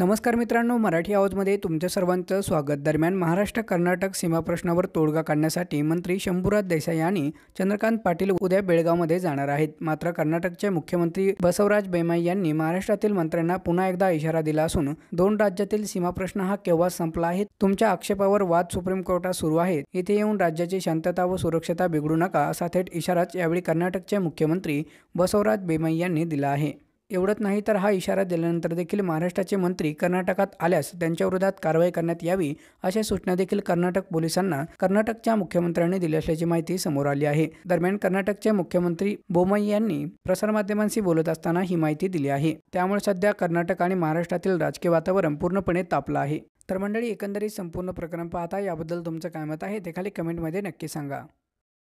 नमस्कार मित्रांनो मराठी आवाजमध्ये तुमच्या सर्वांचं स्वागत दरम्यान महाराष्ट्र कर्नाटक सीमा प्रश्नावर तोडगा काढण्यासाठी मंत्री शंभूराज देसाई आणि चंद्रकांत पाटील उद्या बेळगावमध्ये जाणार आहेत मात्र कर्नाटकचे मुख्यमंत्री बसवराज बेमाई यांनी महाराष्ट्रातील मंत्र्यांना पुन्हा एकदा इशारा दिला असून दोन राज्यातील सीमा प्रश्न हा केव्हा संपला आहे तुमच्या आक्षेपावर वाद सुप्रीम कोर्टात सुरू आहे इथे येऊन राज्याची शांतता व सुरक्षता बिघडू नका असा थेट इशाराच यावेळी कर्नाटकचे मुख्यमंत्री बसवराज बेमाई यांनी दिला आहे एवढंच नाही तर हा इशारा दिल्यानंतर देखील महाराष्ट्राचे मंत्री कर्नाटकात आल्यास त्यांच्याविरोधात कारवाई करण्यात यावी अशा सूचना देखील कर्नाटक पोलिसांना कर्नाटकच्या मुख्यमंत्र्यांनी दिली असल्याची माहिती समोर आली आहे दरम्यान कर्नाटकचे मुख्यमंत्री बोमई यांनी प्रसारमाध्यमांशी बोलत असताना ही माहिती दिली आहे त्यामुळे सध्या कर्नाटक आणि महाराष्ट्रातील राजकीय वातावरण पूर्णपणे तापलं आहे तर मंडळी एकंदरीत संपूर्ण प्रकरण पाहता याबद्दल तुमचं काय मत आहे ते खाली कमेंटमध्ये नक्की सांगा